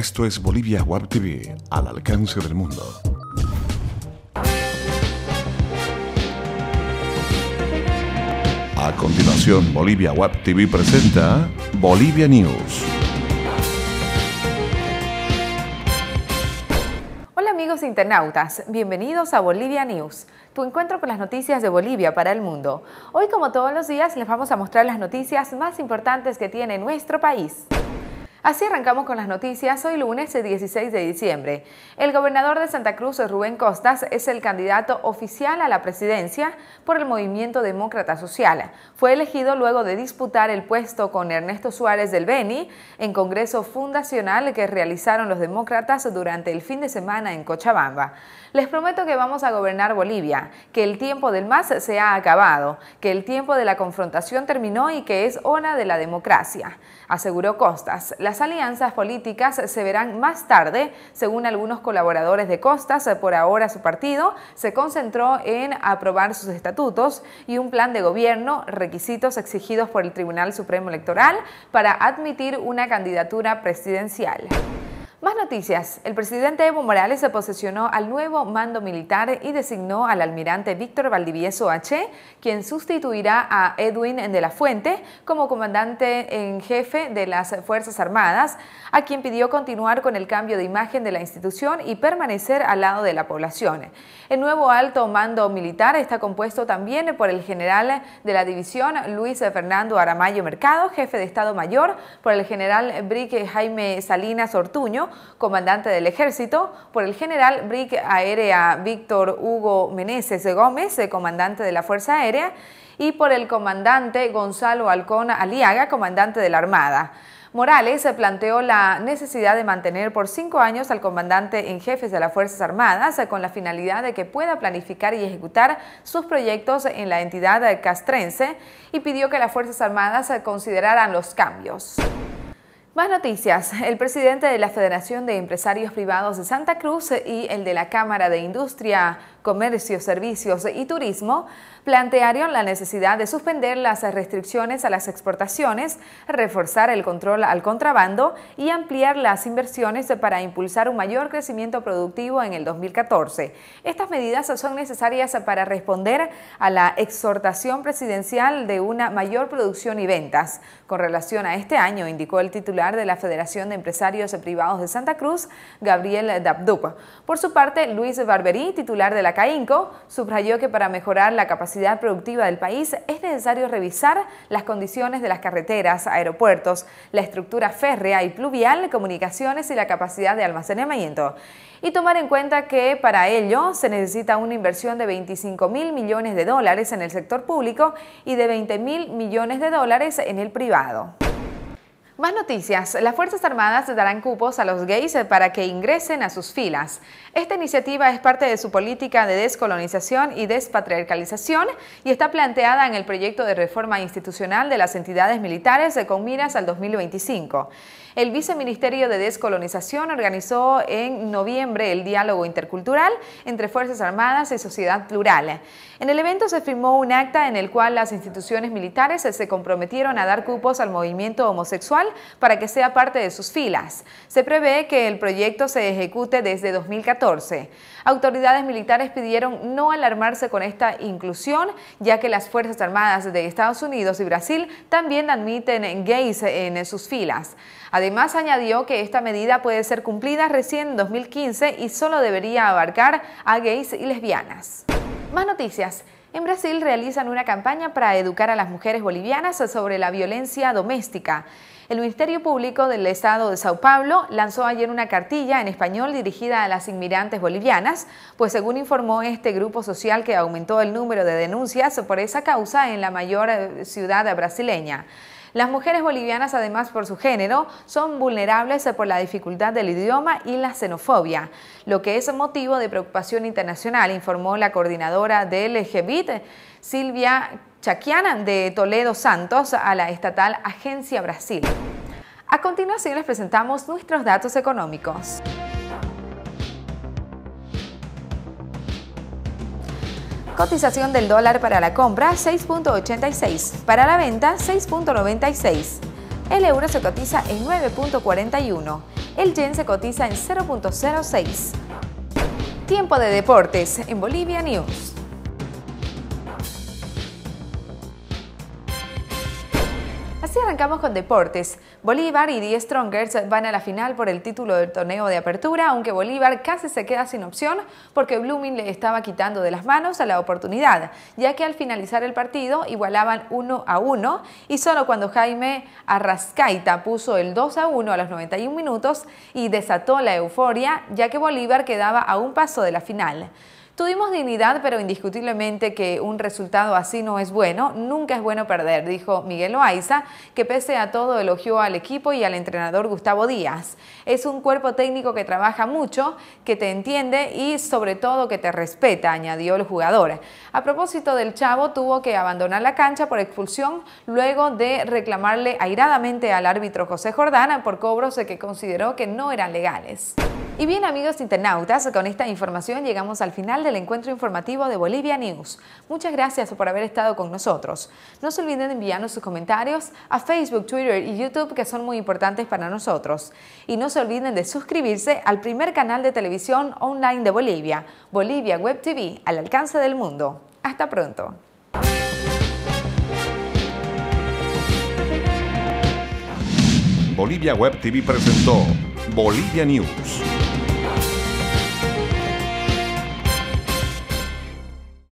Esto es Bolivia Web TV, al alcance del mundo. A continuación, Bolivia Web TV presenta Bolivia News. Hola amigos internautas, bienvenidos a Bolivia News, tu encuentro con las noticias de Bolivia para el mundo. Hoy como todos los días les vamos a mostrar las noticias más importantes que tiene nuestro país. Así arrancamos con las noticias hoy lunes 16 de diciembre. El gobernador de Santa Cruz, Rubén Costas, es el candidato oficial a la presidencia por el Movimiento Demócrata Social. Fue elegido luego de disputar el puesto con Ernesto Suárez del Beni en Congreso Fundacional que realizaron los demócratas durante el fin de semana en Cochabamba. Les prometo que vamos a gobernar Bolivia, que el tiempo del MAS se ha acabado, que el tiempo de la confrontación terminó y que es hora de la democracia, aseguró Costas las alianzas políticas se verán más tarde, según algunos colaboradores de Costas. Por ahora su partido se concentró en aprobar sus estatutos y un plan de gobierno, requisitos exigidos por el Tribunal Supremo Electoral para admitir una candidatura presidencial. Más noticias. El presidente Evo Morales se posesionó al nuevo mando militar y designó al almirante Víctor Valdivieso H., quien sustituirá a Edwin de la Fuente como comandante en jefe de las Fuerzas Armadas, a quien pidió continuar con el cambio de imagen de la institución y permanecer al lado de la población. El nuevo alto mando militar está compuesto también por el general de la división Luis Fernando Aramayo Mercado, jefe de Estado Mayor, por el general Brique Jaime Salinas Ortuño, comandante del Ejército, por el general BRIC Aérea Víctor Hugo Meneses de Gómez, eh, comandante de la Fuerza Aérea, y por el comandante Gonzalo Alcón Aliaga, comandante de la Armada. Morales eh, planteó la necesidad de mantener por cinco años al comandante en jefes de las Fuerzas Armadas eh, con la finalidad de que pueda planificar y ejecutar sus proyectos en la entidad castrense y pidió que las Fuerzas Armadas consideraran los cambios. Más noticias. El presidente de la Federación de Empresarios Privados de Santa Cruz y el de la Cámara de Industria Comercio, Servicios y Turismo plantearon la necesidad de suspender las restricciones a las exportaciones, reforzar el control al contrabando y ampliar las inversiones para impulsar un mayor crecimiento productivo en el 2014. Estas medidas son necesarias para responder a la exhortación presidencial de una mayor producción y ventas. Con relación a este año, indicó el titular de la Federación de Empresarios Privados de Santa Cruz, Gabriel Dabduk. Por su parte, Luis Barberí, titular de la la CAINCO, subrayó que para mejorar la capacidad productiva del país es necesario revisar las condiciones de las carreteras, aeropuertos, la estructura férrea y pluvial, comunicaciones y la capacidad de almacenamiento. Y tomar en cuenta que para ello se necesita una inversión de 25 mil millones de dólares en el sector público y de 20 mil millones de dólares en el privado. Más noticias. Las Fuerzas Armadas darán cupos a los gays para que ingresen a sus filas. Esta iniciativa es parte de su política de descolonización y despatriarcalización y está planteada en el proyecto de reforma institucional de las entidades militares con miras al 2025. El Viceministerio de Descolonización organizó en noviembre el diálogo intercultural entre Fuerzas Armadas y sociedad plural. En el evento se firmó un acta en el cual las instituciones militares se comprometieron a dar cupos al movimiento homosexual para que sea parte de sus filas. Se prevé que el proyecto se ejecute desde 2014. Autoridades militares pidieron no alarmarse con esta inclusión, ya que las Fuerzas Armadas de Estados Unidos y Brasil también admiten gays en sus filas. Además, añadió que esta medida puede ser cumplida recién en 2015 y solo debería abarcar a gays y lesbianas. Más noticias. En Brasil realizan una campaña para educar a las mujeres bolivianas sobre la violencia doméstica. El Ministerio Público del Estado de Sao Paulo lanzó ayer una cartilla en español dirigida a las inmigrantes bolivianas, pues según informó este grupo social que aumentó el número de denuncias por esa causa en la mayor eh, ciudad brasileña. Las mujeres bolivianas, además por su género, son vulnerables por la dificultad del idioma y la xenofobia, lo que es motivo de preocupación internacional, informó la coordinadora del GBIT, Silvia Chaquiana, de Toledo Santos, a la estatal Agencia Brasil. A continuación les presentamos nuestros datos económicos. Cotización del dólar para la compra 6.86, para la venta 6.96. El euro se cotiza en 9.41, el yen se cotiza en 0.06. Tiempo de deportes en Bolivia News. así arrancamos con deportes. Bolívar y Die Strongers van a la final por el título del torneo de apertura, aunque Bolívar casi se queda sin opción porque Blooming le estaba quitando de las manos a la oportunidad, ya que al finalizar el partido igualaban 1 a 1 y solo cuando Jaime Arrascaita puso el 2 a 1 a los 91 minutos y desató la euforia, ya que Bolívar quedaba a un paso de la final. Tuvimos dignidad, pero indiscutiblemente que un resultado así no es bueno, nunca es bueno perder, dijo Miguel Loaiza, que pese a todo elogió al equipo y al entrenador Gustavo Díaz. Es un cuerpo técnico que trabaja mucho, que te entiende y sobre todo que te respeta, añadió el jugador. A propósito del Chavo, tuvo que abandonar la cancha por expulsión luego de reclamarle airadamente al árbitro José Jordana por cobros que consideró que no eran legales. Y bien amigos internautas, con esta información llegamos al final del encuentro informativo de Bolivia News. Muchas gracias por haber estado con nosotros. No se olviden de enviarnos sus comentarios a Facebook, Twitter y YouTube que son muy importantes para nosotros. Y no se olviden de suscribirse al primer canal de televisión online de Bolivia, Bolivia Web TV, al alcance del mundo. Hasta pronto. Bolivia Web TV presentó Bolivia News